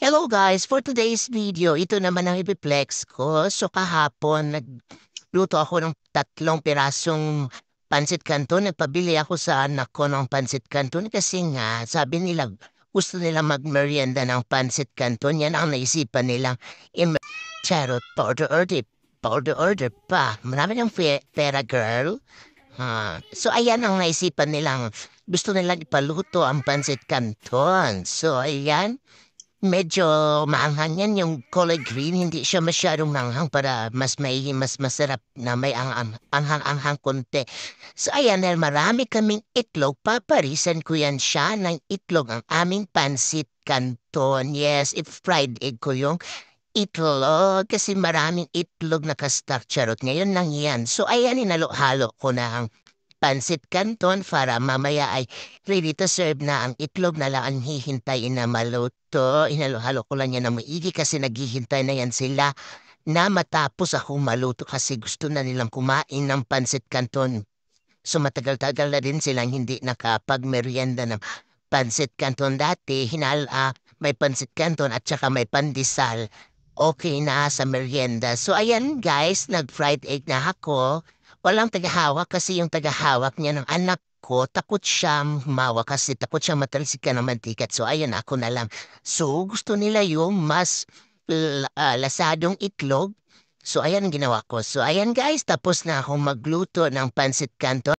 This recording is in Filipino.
Hello guys, for today's video, ito naman ang ipiplex ko. So kahapon, nagluto ako ng tatlong pirasong pansit canton. Nagpabili ako sa anak ko ng pansit canton kasi nga sabi nila gusto nila magmerienda ng pansit canton. Yan ang naisipan nilang charot powder order, powder order pa. Marami ng pera girl. Ha. So ayan ang naisipan nilang gusto nilang ipaluto ang pansit canton. So ayan, medyo maanghang yan yung color green. Hindi siya masyadong maanghang para mas may mas masarap na may ang, anghang-anghang konti. So ayan, dahil marami kaming itlog, paparisan ko yan siya ng itlog ang aming pansit canton. Yes, it fried egg ko yung itlog kasi maraming itlog na kastark charot. Ngayon nang yan. So ayan, inalo-halo ko na ang Pansit Canton para mamaya ay ready to serve na ang itlog na lang ang hihintayin na maluto. Inalo-halo ko lang yan na maigi kasi naghihintay na yan sila na matapos akong maluto kasi gusto na nilang kumain ng Pansit Canton. So matagal-tagal na rin silang hindi nakapag-merienda ng Pansit Canton dati. Hinala, ah, may Pansit Canton at saka may pandesal okay na sa merienda. So ayan guys, nag-fried egg na ako. Walang tagahawak kasi yung tagahawak niya ng anak ko, takot siya mawa kasi takot siya matalsik ka ng mantikat. So ayun, ako na lang. So gusto nila yung mas uh, lasadong itlog. So ayan ginawa ko. So ayan guys, tapos na akong magluto ng pancit canton.